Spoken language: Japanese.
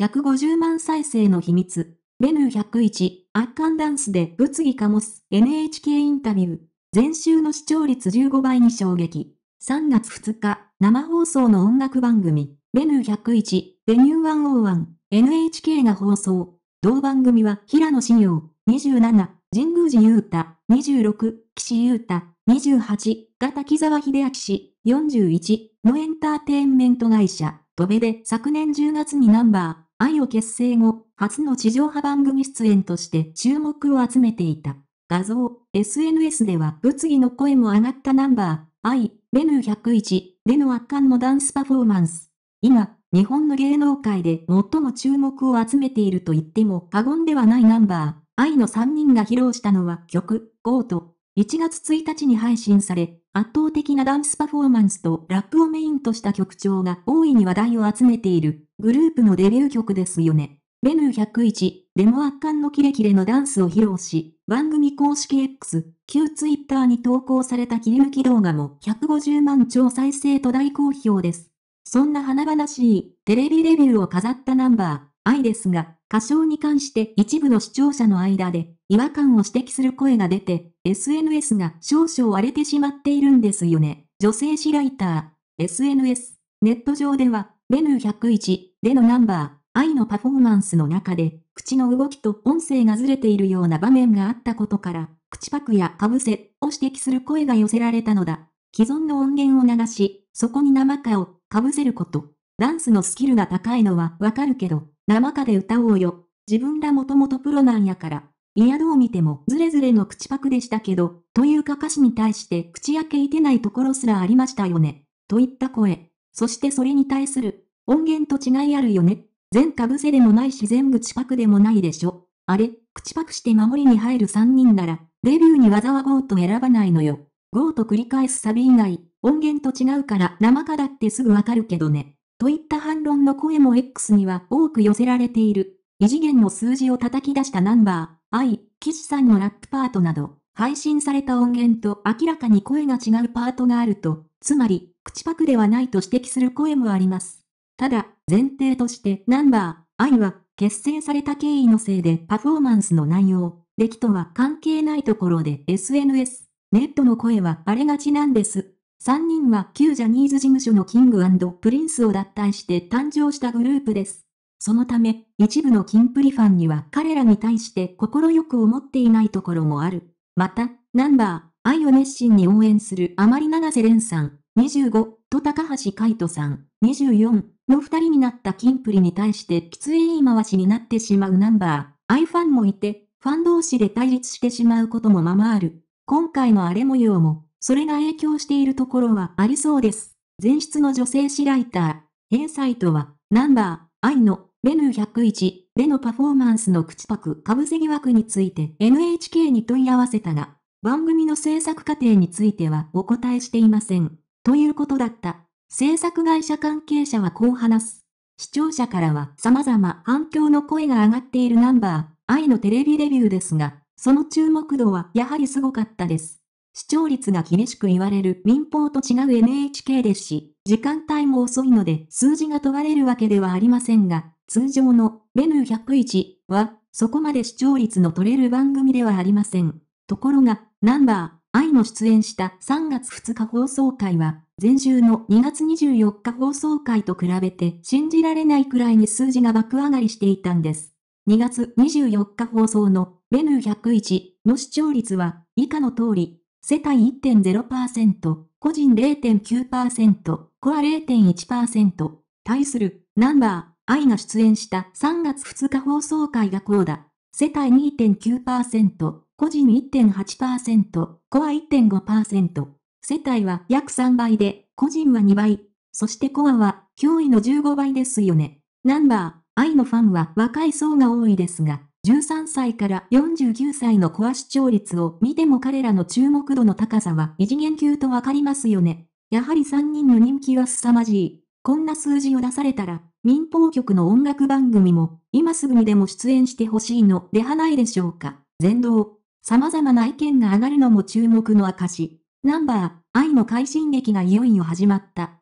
150万再生の秘密。ベヌー101、圧巻ダンスで物議かもす NHK インタビュー。前週の視聴率15倍に衝撃。3月2日、生放送の音楽番組、ベヌー101、t ニュー101、NHK が放送。同番組は平野紫耀、27、神宮寺優太、26、岸優太、28、が滝沢秀明氏、41、のエンターテインメント会社、戸部で昨年10月にナンバー、愛を結成後、初の地上波番組出演として注目を集めていた。画像、SNS では物議の声も上がったナンバー、愛、レヌ101での圧巻のダンスパフォーマンス。今、日本の芸能界で最も注目を集めていると言っても過言ではないナンバー、愛の3人が披露したのは曲、ゴート。1月1日に配信され、圧倒的なダンスパフォーマンスとラップをメインとした曲調が大いに話題を集めているグループのデビュー曲ですよね。メヌー101でも圧巻のキレキレのダンスを披露し、番組公式 X、旧 Twitter に投稿された切り抜き動画も150万超再生と大好評です。そんな華々しいテレビレビューを飾ったナンバー、愛ですが、歌唱に関して一部の視聴者の間で違和感を指摘する声が出て、SNS が少々荒れてしまっているんですよね。女性誌ライター、SNS、ネット上では、ベヌ101でのナンバー、愛のパフォーマンスの中で、口の動きと音声がずれているような場面があったことから、口パクやかぶせを指摘する声が寄せられたのだ。既存の音源を流し、そこに生かをかぶせること。ダンスのスキルが高いのはわかるけど、生歌で歌おうよ。自分らもともとプロなんやから。いやどう見てもズレズレの口パクでしたけど、というか歌詞に対して口開けいてないところすらありましたよね。といった声。そしてそれに対する、音源と違いあるよね。全かぶせでもないし全口パクでもないでしょ。あれ、口パクして守りに入る3人なら、デビューに技はゴーと選ばないのよ。ゴーと繰り返すサビ以外、音源と違うから生かだってすぐわかるけどね。といった反論の声も X には多く寄せられている。異次元の数字を叩き出したナンバー、I、岸さんのラップパートなど、配信された音源と明らかに声が違うパートがあると、つまり、口パクではないと指摘する声もあります。ただ、前提としてナンバー、I は、結成された経緯のせいでパフォーマンスの内容、出来とは関係ないところで SNS、ネットの声は荒れがちなんです。3人は旧ジャニーズ事務所のキングプリンスを脱退して誕生したグループです。そのため、一部のキンプリファンには彼らに対して心よく思っていないところもある。また、ナンバー、愛を熱心に応援するあまり長瀬廉さん、25と高橋海人さん、24の二人になったキンプリに対してきつい言い回しになってしまうナンバー、愛ファンもいて、ファン同士で対立してしまうこともままある。今回の荒れ模様も、それが影響しているところはありそうです。前室の女性誌ライター、A サイトは、ナンバー、愛の、レヌ101、でのパフォーマンスの口パクかぶせ疑惑について NHK に問い合わせたが、番組の制作過程についてはお答えしていません。ということだった。制作会社関係者はこう話す。視聴者からは様々反響の声が上がっているナンバー、愛のテレビレビューですが、その注目度はやはりすごかったです。視聴率が厳しく言われる民放と違う NHK ですし、時間帯も遅いので数字が問われるわけではありませんが、通常のレヌ101は、そこまで視聴率の取れる番組ではありません。ところが、ナンバー、愛の出演した3月2日放送回は、前週の2月24日放送回と比べて信じられないくらいに数字が爆上がりしていたんです。2月24日放送のレヌ101の視聴率は以下の通り世帯1.0%、個人0.9%、コア0.1%、対する、ナンバー、愛が出演した3月2日放送会がこうだ。世帯2.9%、個人1.8%、コア1.5%。世帯は約3倍で、個人は2倍。そしてコアは、脅威の15倍ですよね。ナンバー、愛のファンは若い層が多いですが、13歳から49歳のコア視聴率を見ても彼らの注目度の高さは異次元級とわかりますよね。やはり3人の人気は凄まじい。こんな数字を出されたら、民放局の音楽番組も、今すぐにでも出演してほしいのではないでしょうか。全道。様々な意見が上がるのも注目の証。ナンバー、愛の快進撃がいよいよ始まった。